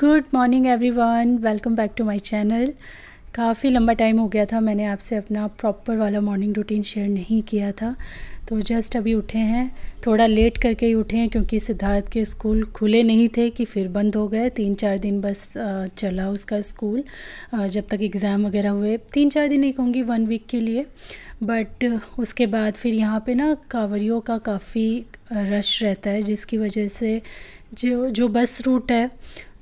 good morning everyone welcome back to my channel काफ़ी लंबा time हो गया था मैंने आपसे अपना प्रॉपर वाला मॉर्निंग रूटीन शेयर नहीं किया था तो जस्ट अभी उठे हैं थोड़ा लेट करके ही उठे हैं क्योंकि सिद्धार्थ के स्कूल खुले नहीं थे कि फिर बंद हो गए तीन चार दिन बस चला उसका स्कूल जब तक एग्ज़ाम वगैरह हुए तीन चार दिन नहीं कहूँगी वन वीक के लिए बट उसके बाद फिर यहाँ पर ना कावरियों का काफ़ी रश रहता है जिसकी वजह से जो जो बस रूट है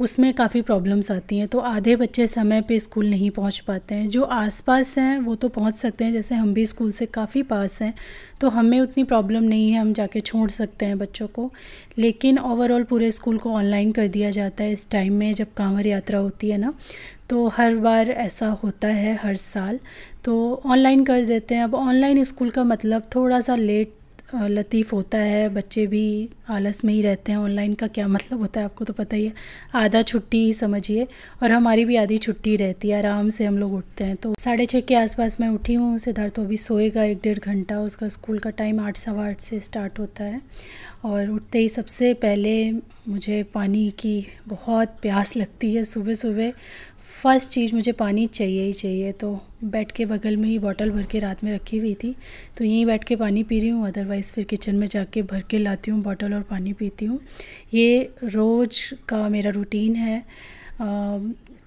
उसमें काफ़ी प्रॉब्लम्स आती हैं तो आधे बच्चे समय पे स्कूल नहीं पहुंच पाते हैं जो आसपास हैं वो तो पहुंच सकते हैं जैसे हम भी स्कूल से काफ़ी पास हैं तो हमें उतनी प्रॉब्लम नहीं है हम जाके छोड़ सकते हैं बच्चों को लेकिन ओवरऑल पूरे स्कूल को ऑनलाइन कर दिया जाता है इस टाइम में जब कांवर यात्रा होती है ना तो हर बार ऐसा होता है हर साल तो ऑनलाइन कर देते हैं अब ऑनलाइन स्कूल का मतलब थोड़ा सा लेट लतीफ़ होता है बच्चे भी आलस में ही रहते हैं ऑनलाइन का क्या मतलब होता है आपको तो पता ही है आधा छुट्टी ही समझिए और हमारी भी आधी छुट्टी रहती है आराम से हम लोग उठते हैं तो साढ़े छः के आसपास मैं उठी हूँ सिद्धार्थ तो अभी सोएगा एक डेढ़ घंटा उसका स्कूल का टाइम आठ सवा आठ से स्टार्ट होता है और उठते ही सबसे पहले मुझे पानी की बहुत प्यास लगती है सुबह सुबह फ़र्स्ट चीज़ मुझे पानी चाहिए ही चाहिए तो बेड के बगल में ही बॉटल भर के रात में रखी हुई थी तो यहीं बैठ के पानी पी रही हूँ अदरवाइज़ फिर किचन में जाके भर के लाती हूँ बॉटल और पानी पीती हूँ ये रोज़ का मेरा रूटीन है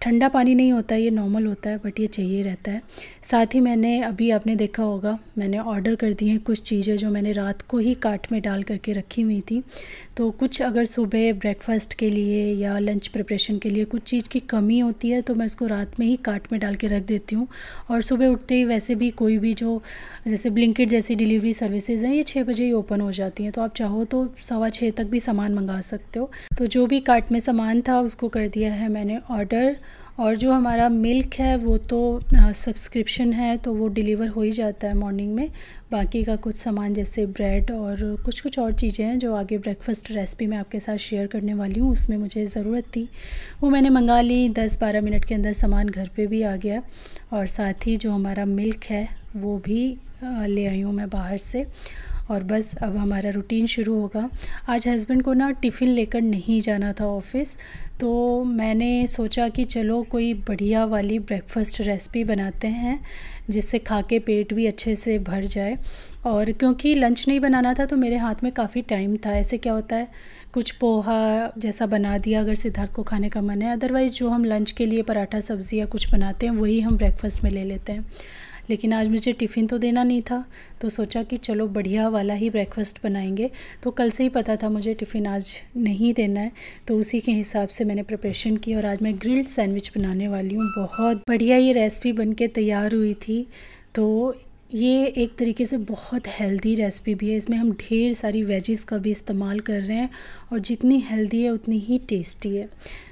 ठंडा पानी नहीं होता है ये नॉर्मल होता है बट ये चाहिए रहता है साथ ही मैंने अभी आपने देखा होगा मैंने ऑर्डर कर दी हैं कुछ चीज़ें जो मैंने रात को ही काट में डाल करके रखी हुई थी तो कुछ अगर सुबह ब्रेकफास्ट के लिए या लंच प्रिपरेशन के लिए कुछ चीज़ की कमी होती है तो मैं उसको रात में ही काट में डाल के रख देती हूँ और सुबह उठते ही वैसे भी कोई भी जो जैसे ब्लिंकिट जैसी डिलीवरी सर्विसेज हैं ये छः बजे ही ओपन हो जाती हैं तो आप चाहो तो सवा छः तक भी सामान मंगा सकते हो तो जो भी कार्ट में सामान था उसको कर दिया है मैंने ऑर्डर और जो हमारा मिल्क है वो तो सब्सक्रिप्शन है तो वो डिलीवर हो ही जाता है मॉर्निंग में बाकी का कुछ सामान जैसे ब्रेड और कुछ कुछ और चीज़ें हैं जो आगे ब्रेकफास्ट रेसिपी मैं आपके साथ शेयर करने वाली हूँ उसमें मुझे ज़रूरत थी वो मैंने मंगा ली दस बारह मिनट के अंदर सामान घर पे भी आ गया और साथ ही जो हमारा मिल्क है वो भी ले आई हूँ मैं बाहर से और बस अब हमारा रूटीन शुरू होगा आज हस्बैंड को ना टिफ़िन लेकर नहीं जाना था ऑफिस तो मैंने सोचा कि चलो कोई बढ़िया वाली ब्रेकफ़ास्ट रेसिपी बनाते हैं जिससे खा के पेट भी अच्छे से भर जाए और क्योंकि लंच नहीं बनाना था तो मेरे हाथ में काफ़ी टाइम था ऐसे क्या होता है कुछ पोहा जैसा बना दिया अगर सिद्धार्थ को खाने का मन है अदरवाइज़ जो हम लंच के लिए पराठा सब्ज़ी या कुछ बनाते हैं वही हम ब्रेकफ़ास्ट में ले लेते हैं लेकिन आज मुझे टिफ़िन तो देना नहीं था तो सोचा कि चलो बढ़िया वाला ही ब्रेकफास्ट बनाएंगे तो कल से ही पता था मुझे टिफ़िन आज नहीं देना है तो उसी के हिसाब से मैंने प्रिपरेशन की और आज मैं ग्रिल्ड सैंडविच बनाने वाली हूँ बहुत बढ़िया ये रेसिपी बन के तैयार हुई थी तो ये एक तरीके से बहुत हेल्दी रेसिपी भी है इसमें हम ढेर सारी वेजेस का भी इस्तेमाल कर रहे हैं और जितनी हेल्दी है उतनी ही टेस्टी है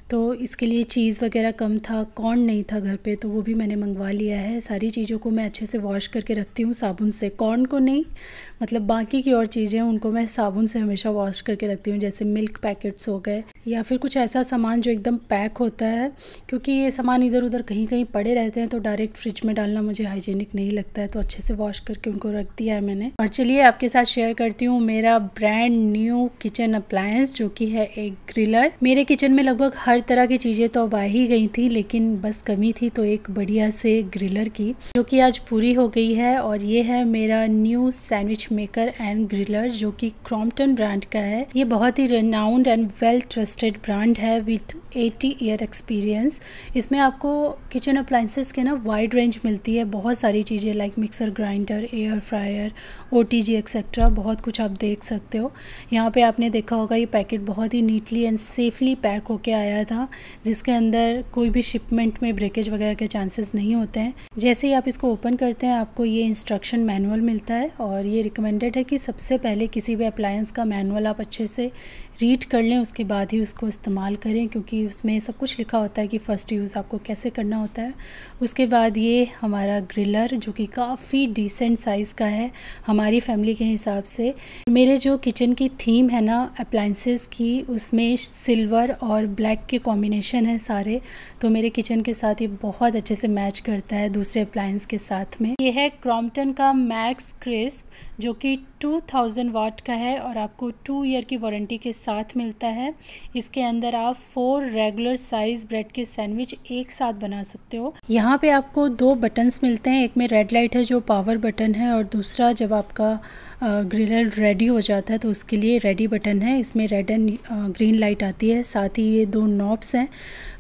तो इसके लिए चीज़ वगैरह कम था कॉर्न नहीं था घर पे तो वो भी मैंने मंगवा लिया है सारी चीज़ों को मैं अच्छे से वॉश करके रखती हूँ साबुन से कॉर्न को नहीं मतलब बाकी की और चीज़ें उनको मैं साबुन से हमेशा वॉश करके रखती हूँ जैसे मिल्क पैकेट्स हो गए या फिर कुछ ऐसा सामान जो एकदम पैक होता है क्योंकि ये सामान इधर उधर कहीं कहीं पड़े रहते हैं तो डायरेक्ट फ्रिज में डालना मुझे हाइजीनिक नहीं लगता है तो अच्छे से वॉश करके उनको रख दिया है मैंने और चलिए आपके साथ शेयर करती हूँ मेरा ब्रांड न्यू किचन अप्लायंस जो कि है एक ग्रिलर मेरे किचन में लगभग हर तरह की चीज़ें तो अब आ ही गई थी लेकिन बस कमी थी तो एक बढ़िया से ग्रिलर की जो कि आज पूरी हो गई है और ये है मेरा new sandwich maker and griller जो कि क्रॉम्पटन ब्रांड का है ये बहुत ही renowned and well trusted brand है विथ 80 ईयर एक्सपीरियंस इसमें आपको किचन अप्लाइंसेस के ना वाइड रेंज मिलती है बहुत सारी चीज़ें like mixer grinder air fryer O T G etcetera बहुत कुछ आप देख सकते हो यहाँ पे आपने देखा होगा ये पैकेट बहुत ही नीटली एंड सेफली पैक होके आया था जिसके अंदर कोई भी शिपमेंट में ब्रेकेज वगैरह के चांसेस नहीं होते हैं जैसे ही आप इसको ओपन करते हैं आपको ये इंस्ट्रक्शन मैनुअल मिलता है और ये रिकमेंडेड है कि सबसे पहले किसी भी अप्लायंस का मैनुअल आप अच्छे से रीड कर लें उसके बाद ही उसको इस्तेमाल करें क्योंकि उसमें सब कुछ लिखा होता है कि फ़र्स्ट यूज़ आपको कैसे करना होता है उसके बाद ये हमारा ग्रिलर जो कि काफ़ी डिसेंट साइज़ का है हमारी फैमिली के हिसाब से मेरे जो किचन की थीम है ना अप्लाइंसिस की उसमें सिल्वर और ब्लैक के कॉम्बिनेशन है सारे तो मेरे किचन के साथ ये बहुत अच्छे से मैच करता है दूसरे अप्लाइंस के साथ में ये है क्रॉम्पटन का मैक्स क्रिस्प जो कि टू थाउजेंड वाट का है और आपको टू ईयर की वारंटी के साथ मिलता है इसके अंदर आप फोर रेगुलर साइज़ ब्रेड के सैंडविच एक साथ बना सकते हो यहाँ पे आपको दो बटन्स मिलते हैं एक में रेड लाइट है जो पावर बटन है और दूसरा जब आपका ग्रिलर रेडी हो जाता है तो उसके लिए रेडी बटन है इसमें रेड एंड ग्रीन लाइट आती है साथ ही ये दो नॉब्स हैं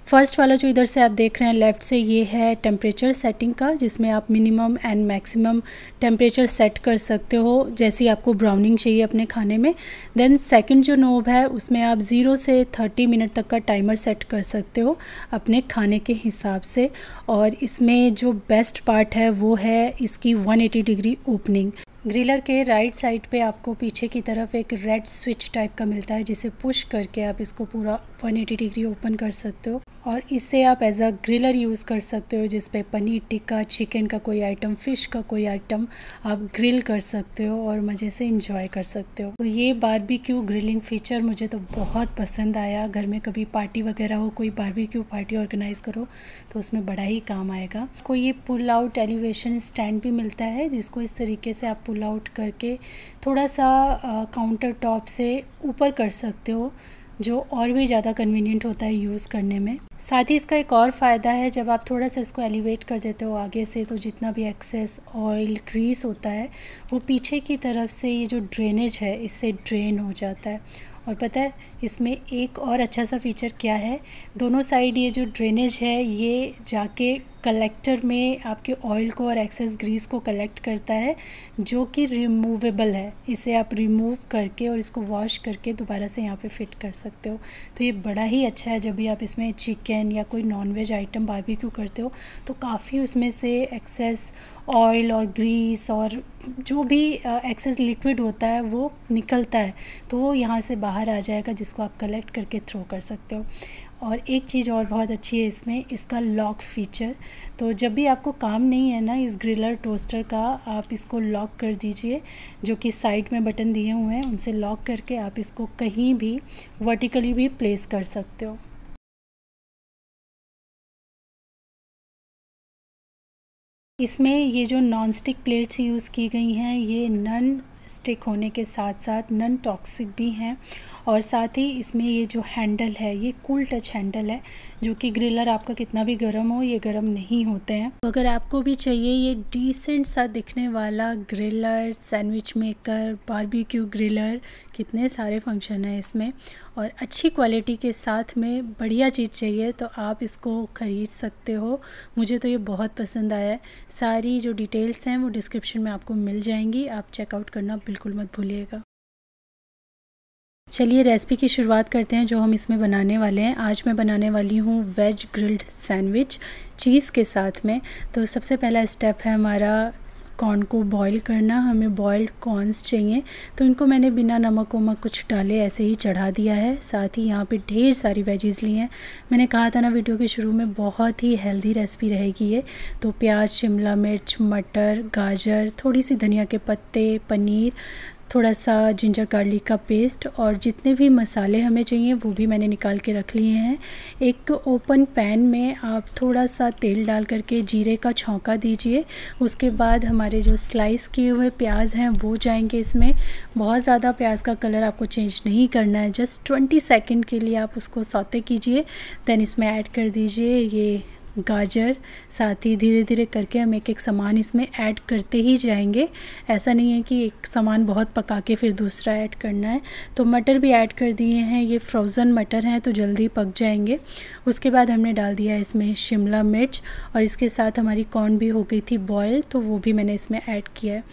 फर्स्ट वाला जो इधर से आप देख रहे हैं लेफ़्ट से ये है टेम्परेचर सेटिंग का जिसमें आप minimum and maximum temperature set कर सकते हो जैसे सी आपको ब्राउनिंग चाहिए अपने खाने में देन सेकंड जो नोब है उसमें आप ज़ीरो से थर्टी मिनट तक का टाइमर सेट कर सकते हो अपने खाने के हिसाब से और इसमें जो बेस्ट पार्ट है वो है इसकी 180 डिग्री ओपनिंग ग्रिलर के राइट साइड पे आपको पीछे की तरफ एक रेड स्विच टाइप का मिलता है जिसे पुश करके आप इसको पूरा 180 डिग्री ओपन कर सकते हो और इसे आप एज अ ग्रिलर यूज़ कर सकते हो जिस पे पनीर टिक्का चिकन का कोई आइटम फ़िश का कोई आइटम आप ग्रिल कर सकते हो और मज़े से इंजॉय कर सकते हो तो ये बारबेक्यू ग्रिलिंग फ़ीचर मुझे तो बहुत पसंद आया घर में कभी पार्टी वगैरह हो कोई बारबेक्यू पार्टी ऑर्गेनाइज़ करो तो उसमें बड़ा ही काम आएगा को ये पुल आउट एलिवेशन स्टैंड भी मिलता है जिसको इस तरीके से आप पुल आउट करके थोड़ा सा काउंटर टॉप से ऊपर कर सकते हो जो और भी ज़्यादा कन्वीनियंट होता है यूज़ करने में साथ ही इसका एक और फ़ायदा है जब आप थोड़ा सा इसको एलिवेट कर देते हो आगे से तो जितना भी एक्सेस ऑयल क्रीस होता है वो पीछे की तरफ से ये जो ड्रेनेज है इससे ड्रेन हो जाता है और पता है इसमें एक और अच्छा सा फीचर क्या है दोनों साइड ये जो ड्रेनेज है ये जाके कलेक्टर में आपके ऑयल को और एक्सेस ग्रीस को कलेक्ट करता है जो कि रिमूवेबल है इसे आप रिमूव करके और इसको वॉश करके दोबारा से यहाँ पे फिट कर सकते हो तो ये बड़ा ही अच्छा है जब भी आप इसमें चिकन या कोई नॉनवेज आइटम बारबेक्यू करते हो तो काफ़ी उसमें से एक्सेस ऑयल और ग्रीस और जो भी एक्सेस लिक्विड होता है वो निकलता है तो वो यहाँ से बाहर आ जाएगा जिसको आप कलेक्ट करके थ्रो कर सकते हो और एक चीज़ और बहुत अच्छी है इसमें इसका लॉक फीचर तो जब भी आपको काम नहीं है ना इस ग्रिलर टोस्टर का आप इसको लॉक कर दीजिए जो कि साइड में बटन दिए हुए हैं उनसे लॉक करके आप इसको कहीं भी वर्टिकली भी प्लेस कर सकते हो इसमें ये जो नॉन स्टिक प्लेट्स यूज़ की गई हैं ये नन स्टिक होने के साथ साथ नन टॉक्सिक भी हैं और साथ ही इसमें ये जो हैंडल है ये कूल टच हैंडल है जो कि ग्रिलर आपका कितना भी गर्म हो ये गर्म नहीं होते हैं तो अगर आपको भी चाहिए ये डिसेंट सा दिखने वाला griller sandwich maker barbecue griller कितने सारे फंक्शन हैं इसमें और अच्छी क्वालिटी के साथ में बढ़िया चीज़ चाहिए तो आप इसको ख़रीद सकते हो मुझे तो ये बहुत पसंद आया है सारी जो डिटेल्स हैं वो डिस्क्रिप्शन में आपको मिल जाएंगी आप चेकआउट करना बिल्कुल मत भूलिएगा चलिए रेसिपी की शुरुआत करते हैं जो हम इसमें बनाने वाले हैं आज मैं बनाने वाली हूँ वेज ग्रिल्ड सैंडविच चीज़ के साथ में तो सबसे पहला स्टेप है हमारा कॉर्न को बॉईल करना हमें बॉयल्ड कॉर्नस चाहिए तो इनको मैंने बिना नमक वमक कुछ डाले ऐसे ही चढ़ा दिया है साथ ही यहाँ पे ढेर सारी वेजीज़ ली हैं मैंने कहा था ना वीडियो के शुरू में बहुत ही हेल्दी रेसिपी रहेगी ये तो प्याज शिमला मिर्च मटर गाजर थोड़ी सी धनिया के पत्ते पनीर थोड़ा सा जिंजर गार्लिक का पेस्ट और जितने भी मसाले हमें चाहिए वो भी मैंने निकाल के रख लिए हैं एक ओपन पैन में आप थोड़ा सा तेल डाल करके जीरे का छौंका दीजिए उसके बाद हमारे जो स्लाइस किए हुए प्याज हैं वो जाएंगे इसमें बहुत ज़्यादा प्याज का कलर आपको चेंज नहीं करना है जस्ट ट्वेंटी सेकेंड के लिए आप उसको सौते कीजिए दैन इसमें ऐड कर दीजिए ये गाजर साथ ही धीरे धीरे करके हम एक एक सामान इसमें ऐड करते ही जाएंगे ऐसा नहीं है कि एक सामान बहुत पका के फिर दूसरा ऐड करना है तो मटर भी ऐड कर दिए हैं ये फ्रोज़न मटर हैं तो जल्दी पक जाएंगे उसके बाद हमने डाल दिया इसमें शिमला मिर्च और इसके साथ हमारी कॉर्न भी हो गई थी बॉयल तो वो भी मैंने इसमें ऐड किया है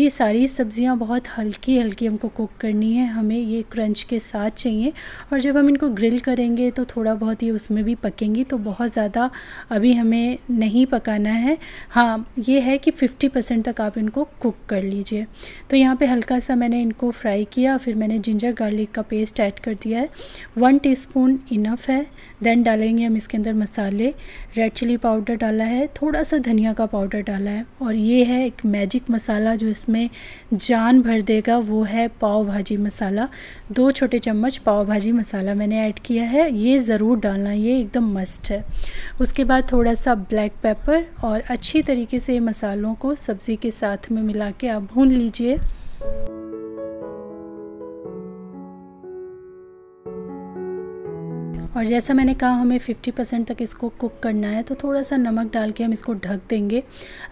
ये सारी सब्ज़ियाँ बहुत हल्की हल्की हमको कुक करनी है हमें ये क्रंच के साथ चाहिए और जब हम इनको ग्रिल करेंगे तो थोड़ा बहुत ये उसमें भी पकेंगी तो बहुत ज़्यादा अभी हमें नहीं पकाना है हाँ ये है कि 50 परसेंट तक आप इनको कुक कर लीजिए तो यहाँ पे हल्का सा मैंने इनको फ्राई किया फिर मैंने जिंजर गार्लिक का पेस्ट ऐड कर दिया है वन टी इनफ है देन डालेंगे हम इसके अंदर मसाले रेड चिली पाउडर डाला है थोड़ा सा धनिया का पाउडर डाला है और ये है एक मैजिक मसाला जो इसमें जान भर देगा वो है पाव भाजी मसाला दो छोटे चम्मच पाव भाजी मसाला मैंने ऐड किया है ये ज़रूर डालना ये एकदम मस्ट है उसके बाद थोड़ा सा ब्लैक पेपर और अच्छी तरीके से मसालों को सब्ज़ी के साथ में मिला के आप भून लीजिए और जैसा मैंने कहा हमें 50 परसेंट तक इसको कुक करना है तो थोड़ा सा नमक डाल के हम इसको ढक देंगे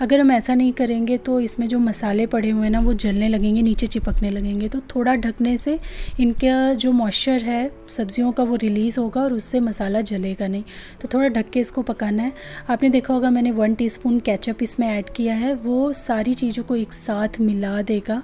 अगर हम ऐसा नहीं करेंगे तो इसमें जो मसाले पड़े हुए हैं ना वो जलने लगेंगे नीचे चिपकने लगेंगे तो थोड़ा ढकने से इनका जो मॉइस्चर है सब्जियों का वो रिलीज़ होगा और उससे मसाला जलेगा नहीं तो थोड़ा ढक के इसको पकाना है आपने देखा होगा मैंने वन टी स्पून इसमें ऐड किया है वो सारी चीज़ों को एक साथ मिला देगा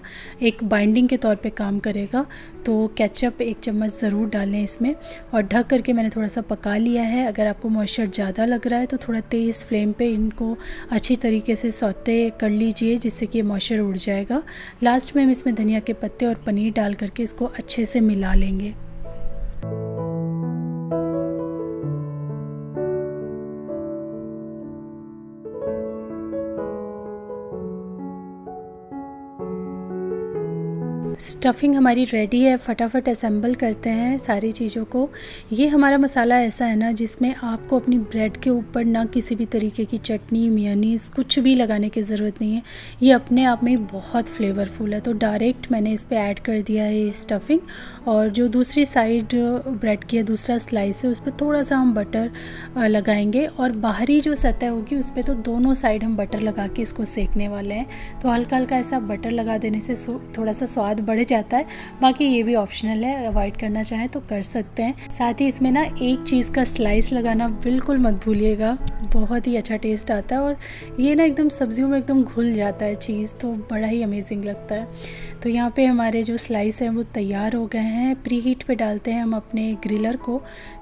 एक बाइंडिंग के तौर पर काम करेगा तो केचप एक चम्मच ज़रूर डालें इसमें और ढक करके मैंने थोड़ा सा पका लिया है अगर आपको मॉइस्चर ज़्यादा लग रहा है तो थोड़ा तेज़ फ्लेम पे इनको अच्छी तरीके से सौते कर लीजिए जिससे कि मॉइस्चर उड़ जाएगा लास्ट में हम इसमें धनिया के पत्ते और पनीर डाल करके इसको अच्छे से मिला लेंगे स्टफिंग हमारी रेडी है फटाफट असेंबल करते हैं सारी चीज़ों को ये हमारा मसाला ऐसा है ना जिसमें आपको अपनी ब्रेड के ऊपर ना किसी भी तरीके की चटनी मियनीस कुछ भी लगाने की ज़रूरत नहीं है ये अपने आप में बहुत फ्लेवरफुल है तो डायरेक्ट मैंने इस पर ऐड कर दिया है स्टफिंग और जो दूसरी साइड ब्रेड की है दूसरा स्लाइस है उस पर थोड़ा सा हम बटर लगाएंगे और बाहरी जो सतह होगी उस पर तो दोनों साइड हम बटर लगा के इसको सेकने वाले हैं तो हल्का हल्का ऐसा बटर लगा देने से थोड़ा सा स्वाद बढ़ जाता है बाकी ये भी ऑप्शनल है अवॉइड करना चाहें तो कर सकते हैं साथ ही इसमें ना एक चीज़ का स्लाइस लगाना बिल्कुल मत भूलिएगा बहुत ही अच्छा टेस्ट आता है और ये ना एकदम सब्जियों में एकदम घुल जाता है चीज़ तो बड़ा ही अमेजिंग लगता है तो यहाँ पे हमारे जो स्लाइस हैं वो तैयार हो गए हैं प्री हीट पर डालते हैं हम अपने ग्रिलर को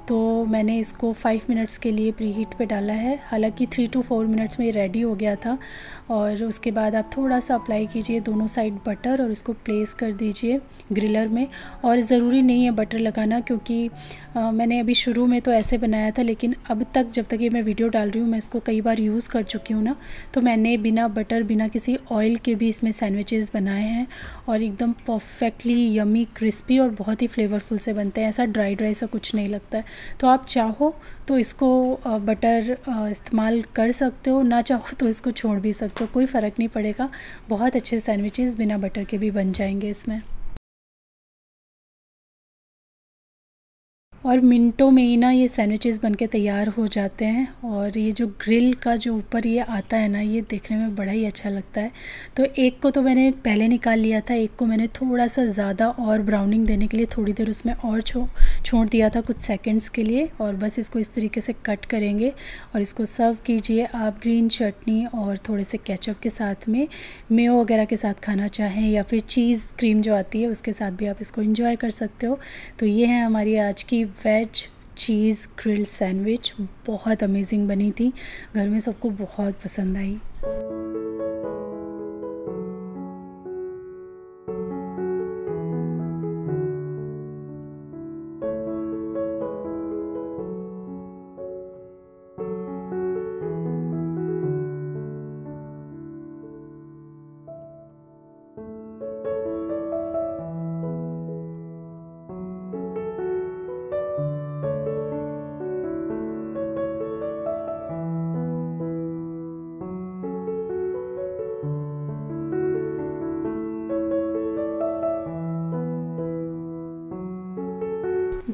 तो मैंने इसको फाइव मिनट्स के लिए प्री हीट पर डाला है हालांकि थ्री टू फोर मिनट्स में ये रेडी हो गया था और उसके बाद आप थोड़ा सा अप्लाई कीजिए दोनों साइड बटर और उसको प्लेस कर दीजिए ग्रिलर में और ज़रूरी नहीं है बटर लगाना क्योंकि आ, मैंने अभी शुरू में तो ऐसे बनाया था लेकिन अब तक जब तक ये मैं वीडियो डाल रही हूँ मैं इसको कई बार यूज़ कर चुकी हूँ ना तो मैंने बिना बटर बिना किसी ऑयल के भी इसमें सैंडविचेस बनाए हैं और और एकदम परफेक्टली यमी क्रिस्पी और बहुत ही फ्लेवरफुल से बनते हैं ऐसा ड्राई ड्राई सा कुछ नहीं लगता है तो आप चाहो तो इसको बटर इस्तेमाल कर सकते हो ना चाहो तो इसको छोड़ भी सकते हो कोई फ़र्क नहीं पड़ेगा बहुत अच्छे सैंडविचेस बिना बटर के भी बन जाएंगे इसमें और मिनटों में ही ना ये सैंडविचेस बन के तैयार हो जाते हैं और ये जो ग्रिल का जो ऊपर ये आता है ना ये देखने में बड़ा ही अच्छा लगता है तो एक को तो मैंने पहले निकाल लिया था एक को मैंने थोड़ा सा ज़्यादा और ब्राउनिंग देने के लिए थोड़ी देर उसमें और छो छोड़ दिया था कुछ सेकेंड्स के लिए और बस इसको इस तरीके से कट करेंगे और इसको सर्व कीजिए आप ग्रीन चटनी और थोड़े से कैचअप के साथ में मेो वगैरह के साथ खाना चाहें या फिर चीज़ क्रीम जो आती है उसके साथ भी आप इसको इंजॉय कर सकते हो तो ये है हमारी आज की वेज चीज़ ग्रिल्ड सैंडविच बहुत अमेजिंग बनी थी घर में सबको बहुत पसंद आई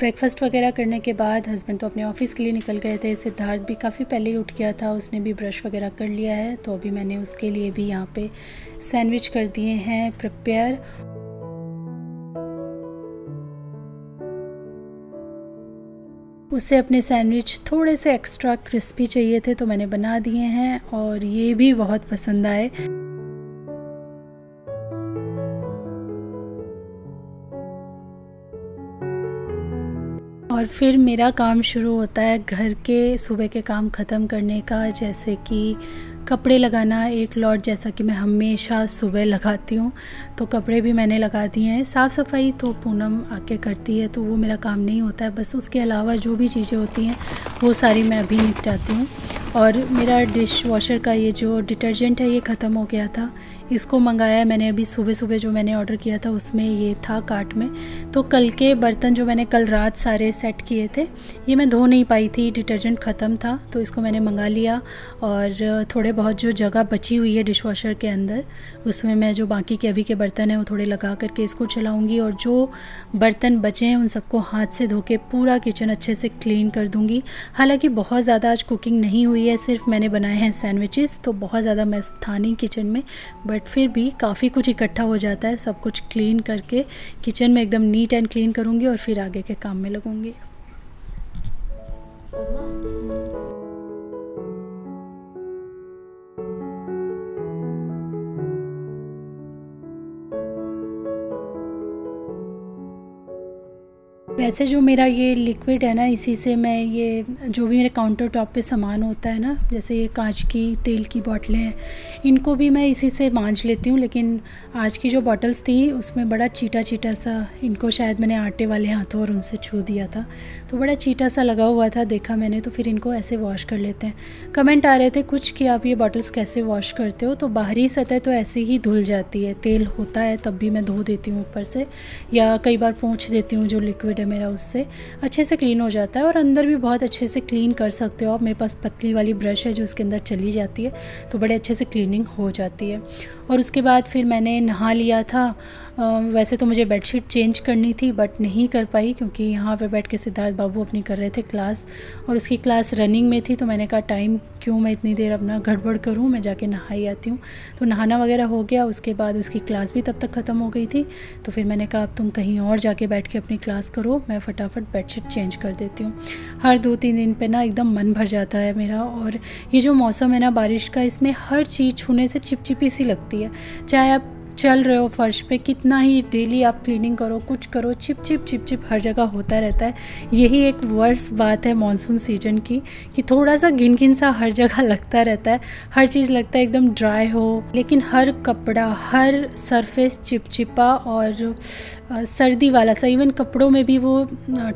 ब्रेकफास्ट वगैरह करने के बाद हस्बैंड तो अपने ऑफिस के लिए निकल गए थे सिद्धार्थ भी काफ़ी पहले ही उठ गया था उसने भी ब्रश वगैरह कर लिया है तो अभी मैंने उसके लिए भी यहाँ पे सैंडविच कर दिए हैं प्रिपेयर उसे अपने सैंडविच थोड़े से एक्स्ट्रा क्रिस्पी चाहिए थे तो मैंने बना दिए हैं और ये भी बहुत पसंद आए और फिर मेरा काम शुरू होता है घर के सुबह के काम ख़त्म करने का जैसे कि कपड़े लगाना एक लॉट जैसा कि मैं हमेशा सुबह लगाती हूँ तो कपड़े भी मैंने लगा दिए हैं साफ़ सफाई तो पूनम आके करती है तो वो मेरा काम नहीं होता है बस उसके अलावा जो भी चीज़ें होती हैं वो सारी मैं अभी निपटाती हूँ और मेरा डिश वॉशर का ये जो डिटर्जेंट है ये ख़त्म हो गया था इसको मंगाया मैंने अभी सुबह सुबह जो मैंने ऑर्डर किया था उसमें ये था कार्ट में तो कल के बर्तन जो मैंने कल रात सारे सेट किए थे ये मैं धो नहीं पाई थी डिटर्जेंट ख़त्म था तो इसको मैंने मंगा लिया और थोड़े बहुत जो जगह बची हुई है डिशवाशर के अंदर उसमें मैं जो बाकी के अभी के बर्तन हैं वो थोड़े लगा करके इसको चलाऊँगी और जो बर्तन बचे हैं उन सबको हाथ से धो के पूरा किचन अच्छे से क्लीन कर दूँगी हालाँकि बहुत ज़्यादा आज कुकिंग नहीं हुई है सिर्फ मैंने बनाए हैं सैंडविचेस तो बहुत ज़्यादा मैं था किचन में बट बट फिर भी काफ़ी कुछ इकट्ठा हो जाता है सब कुछ क्लीन करके किचन में एकदम नीट एंड क्लीन करूँगी और फिर आगे के काम में लगूँगी वैसे जो मेरा ये लिक्विड है ना इसी से मैं ये जो भी मेरे काउंटर टॉप पे सामान होता है ना जैसे ये कांच की तेल की बॉटलें हैं इनको भी मैं इसी से मांझ लेती हूँ लेकिन आज की जो बॉटल्स थी उसमें बड़ा चीटा चीटा सा इनको शायद मैंने आटे वाले हाथों और उनसे छू दिया था तो बड़ा चीटा सा लगा हुआ था देखा मैंने तो फिर इनको ऐसे वॉश कर लेते हैं कमेंट आ रहे थे कुछ कि आप ये बॉटल्स कैसे वॉश करते हो तो बाहरी सतह तो ऐसे ही धुल जाती है तेल होता है तब भी मैं धो देती हूँ ऊपर से या कई बार पहुँच देती हूँ जो लिक्विड है मेरा उससे अच्छे से क्लीन हो जाता है और अंदर भी बहुत अच्छे से क्लीन कर सकते हो आप मेरे पास पतली वाली ब्रश है जो उसके अंदर चली जाती है तो बड़े अच्छे से क्लीनिंग हो जाती है और उसके बाद फिर मैंने नहा लिया था वैसे तो मुझे बेडशीट चेंज करनी थी बट नहीं कर पाई क्योंकि यहाँ पे बैठ के सिद्धार्थ बाबू अपनी कर रहे थे क्लास और उसकी क्लास रनिंग में थी तो मैंने कहा टाइम क्यों मैं इतनी देर अपना गड़बड़ करूँ मैं जाके नहाई आती हूँ तो नहाना वगैरह हो गया उसके बाद उसकी क्लास भी तब तक ख़त्म हो गई थी तो फिर मैंने कहा अब तुम कहीं और जाके बैठ के अपनी क्लास करो मैं फटाफट बेडशीट चेंज कर देती हूँ हर दो तीन दिन पर ना एकदम मन भर जाता है मेरा और ये जो मौसम है ना बारिश का इसमें हर चीज़ छूने से चिपचिपी सी लगती है चाहे आप चल रहे हो फर्श पे कितना ही डेली आप क्लीनिंग करो कुछ करो छिप छिप छिप छिप हर जगह होता रहता है यही एक वर्स बात है मानसून सीजन की कि थोड़ा सा घिन घिन सा हर जगह लगता रहता है हर चीज़ लगता है एकदम ड्राई हो लेकिन हर कपड़ा हर सरफेस चिपचिपा और सर्दी वाला सा इवन कपड़ों में भी वो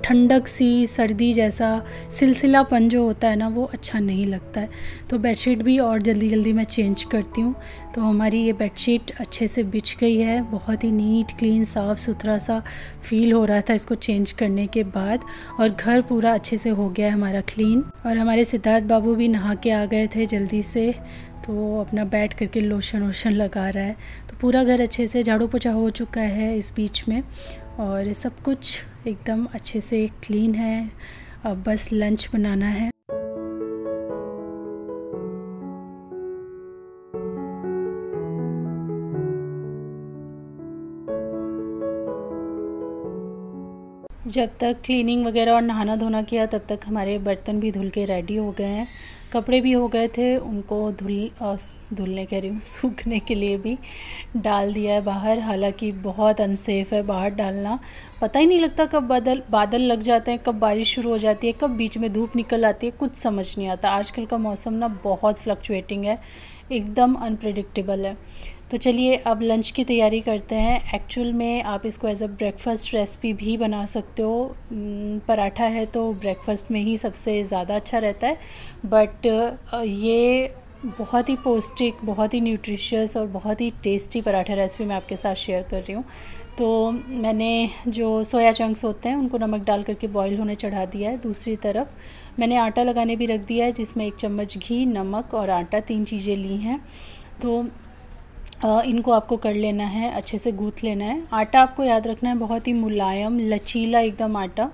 ठंडक सी सर्दी जैसा सिलसिलापन जो होता है ना वो अच्छा नहीं लगता है तो बेडशीट भी और जल्दी जल्दी मैं चेंज करती हूँ तो हमारी ये बेडशीट अच्छे से बिछ गई है बहुत ही नीट क्लीन साफ़ सुथरा सा फील हो रहा था इसको चेंज करने के बाद और घर पूरा अच्छे से हो गया है हमारा क्लीन और हमारे सिद्धार्थ बाबू भी नहा के आ गए थे जल्दी से तो अपना बैठ करके लोशन वोशन लगा रहा है तो पूरा घर अच्छे से झाड़ू पोछा हो चुका है इस बीच में और सब कुछ एकदम अच्छे से क्लीन है अब बस लंच बनाना है जब तक क्लीनिंग वगैरह और नहाना धोना किया तब तक हमारे बर्तन भी धुल के रेडी हो गए हैं कपड़े भी हो गए थे उनको धुल धुलने कह रही हूँ सूखने के लिए भी डाल दिया है बाहर हालांकि बहुत अनसेफ है बाहर डालना पता ही नहीं लगता कब बादल बादल लग जाते हैं कब बारिश शुरू हो जाती है कब बीच में धूप निकल आती है कुछ समझ नहीं आता आजकल का मौसम ना बहुत फ्लक्चुएटिंग है एकदम अनप्रडिक्टेबल है तो चलिए अब लंच की तैयारी करते हैं एक्चुअल में आप इसको एज अ ब्रेकफ़ास्ट रेसिपी भी बना सकते हो पराठा है तो ब्रेकफ़ास्ट में ही सबसे ज़्यादा अच्छा रहता है बट ये बहुत ही पौष्टिक बहुत ही न्यूट्रिशियस और बहुत ही टेस्टी पराठा रेसिपी मैं आपके साथ शेयर कर रही हूँ तो मैंने जो सोया चंक्स होते हैं उनको नमक डाल करके बॉईल होने चढ़ा दिया है दूसरी तरफ मैंने आटा लगाने भी रख दिया है जिसमें एक चम्मच घी नमक और आटा तीन चीज़ें ली हैं तो इनको आपको कर लेना है अच्छे से गूँथ लेना है आटा आपको याद रखना है बहुत ही मुलायम लचीला एकदम आटा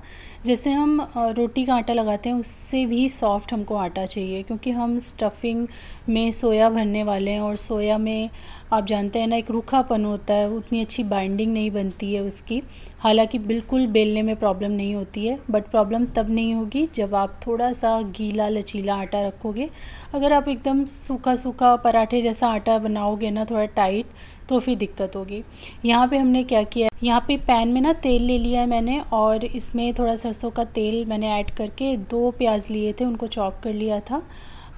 जैसे हम रोटी का आटा लगाते हैं उससे भी सॉफ्ट हमको आटा चाहिए क्योंकि हम स्टफिंग में सोया भरने वाले हैं और सोया में आप जानते हैं ना एक रूखापन होता है उतनी अच्छी बाइंडिंग नहीं बनती है उसकी हालांकि बिल्कुल बेलने में प्रॉब्लम नहीं होती है बट प्रॉब्लम तब नहीं होगी जब आप थोड़ा सा गीला लचीला आटा रखोगे अगर आप एकदम सूखा सूखा पराठे जैसा आटा बनाओगे ना थोड़ा टाइट तो फिर दिक्कत होगी यहाँ पे हमने क्या किया यहाँ पे पैन में ना तेल ले लिया है मैंने और इसमें थोड़ा सरसों का तेल मैंने ऐड करके दो प्याज लिए थे उनको चॉप कर लिया था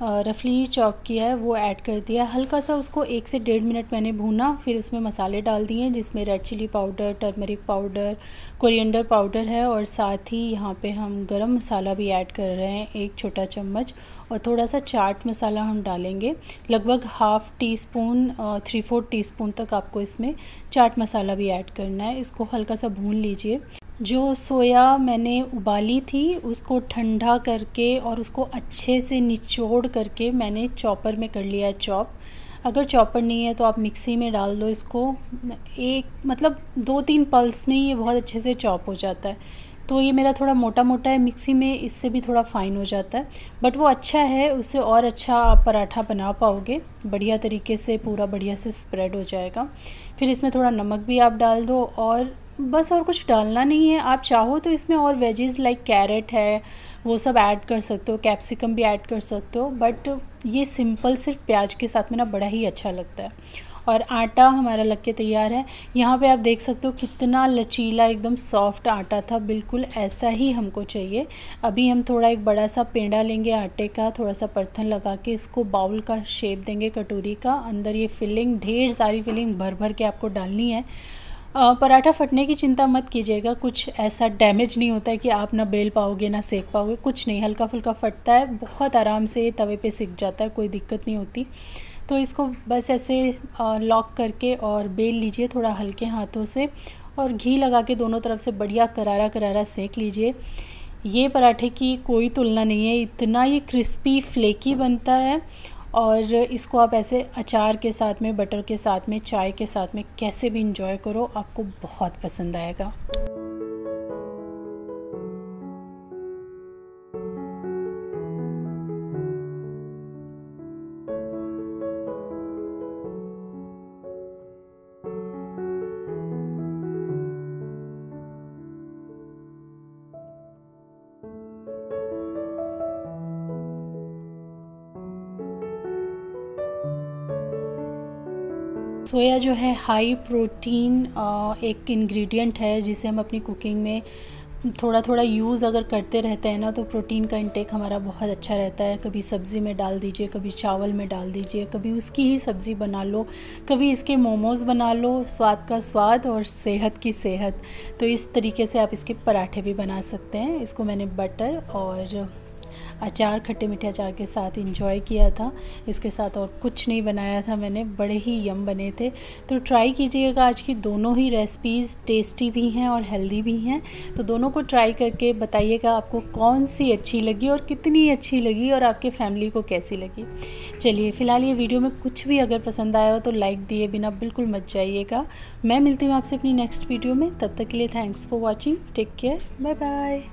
रफली चॉप किया है वो ऐड कर दिया हल्का सा उसको एक से डेढ़ मिनट मैंने भूना फिर उसमें मसाले डाल दिए जिसमें red chilli powder turmeric powder coriander powder है और साथ ही यहाँ पे हम गरम मसाला भी ऐड कर रहे हैं एक छोटा चम्मच और थोड़ा सा चाट मसाला हम डालेंगे लगभग half teaspoon three four teaspoon तक आपको इसमें चाट मसाला भी ऐड करना है इसको हल्का सा भून लीजिए जो सोया मैंने उबाली थी उसको ठंडा करके और उसको अच्छे से निचोड़ करके मैंने चॉपर में कर लिया है चॉप अगर चॉपर नहीं है तो आप मिक्सी में डाल दो इसको एक मतलब दो तीन पल्स में ही ये बहुत अच्छे से चॉप हो जाता है तो ये मेरा थोड़ा मोटा मोटा है मिक्सी में इससे भी थोड़ा फाइन हो जाता है बट वो अच्छा है उससे और अच्छा आप पराठा बना पाओगे बढ़िया तरीके से पूरा बढ़िया से स्प्रेड हो जाएगा फिर इसमें थोड़ा नमक भी आप डाल दो और बस और कुछ डालना नहीं है आप चाहो तो इसमें और वेजेस लाइक कैरेट है वो सब ऐड कर सकते हो कैप्सिकम भी ऐड कर सकते हो बट ये सिंपल सिर्फ प्याज के साथ में ना बड़ा ही अच्छा लगता है और आटा हमारा लग के तैयार है यहाँ पे आप देख सकते हो कितना लचीला एकदम सॉफ्ट आटा था बिल्कुल ऐसा ही हमको चाहिए अभी हम थोड़ा एक बड़ा सा पेड़ा लेंगे आटे का थोड़ा सा परथन लगा के इसको बाउल का शेप देंगे कटोरी का अंदर ये फिलिंग ढेर सारी फिलिंग भर भर के आपको डालनी है पराठा फटने की चिंता मत कीजिएगा कुछ ऐसा डैमेज नहीं होता है कि आप ना बेल पाओगे ना सेक पाओगे कुछ नहीं हल्का फुल्का फटता है बहुत आराम से तवे पे सिक जाता है कोई दिक्कत नहीं होती तो इसको बस ऐसे लॉक करके और बेल लीजिए थोड़ा हल्के हाथों से और घी लगा के दोनों तरफ से बढ़िया करारा करारा सेक लीजिए ये पराठे की कोई तुलना नहीं है इतना ये क्रिस्पी फ्लेकी बनता है और इसको आप ऐसे अचार के साथ में बटर के साथ में चाय के साथ में कैसे भी इंजॉय करो आपको बहुत पसंद आएगा जो है हाई प्रोटीन एक इंग्रेडिएंट है जिसे हम अपनी कुकिंग में थोड़ा थोड़ा यूज़ अगर करते रहते हैं ना तो प्रोटीन का इंटेक हमारा बहुत अच्छा रहता है कभी सब्ज़ी में डाल दीजिए कभी चावल में डाल दीजिए कभी उसकी ही सब्ज़ी बना लो कभी इसके मोमोज़ बना लो स्वाद का स्वाद और सेहत की सेहत तो इस तरीके से आप इसके पराठे भी बना सकते हैं इसको मैंने बटर और अचार खट्टे मीठे अचार के साथ इंजॉय किया था इसके साथ और कुछ नहीं बनाया था मैंने बड़े ही यम बने थे तो ट्राई कीजिएगा आज की दोनों ही रेसिपीज़ टेस्टी भी हैं और हेल्दी भी हैं तो दोनों को ट्राई करके बताइएगा आपको कौन सी अच्छी लगी और कितनी अच्छी लगी और आपके फैमिली को कैसी लगी चलिए फ़िलहाल ये वीडियो में कुछ भी अगर पसंद आया हो तो लाइक दिए बिना बिल्कुल मत जाइएगा मैं मिलती हूँ आपसे अपनी नेक्स्ट वीडियो में तब तक के लिए thanks for watching take care bye bye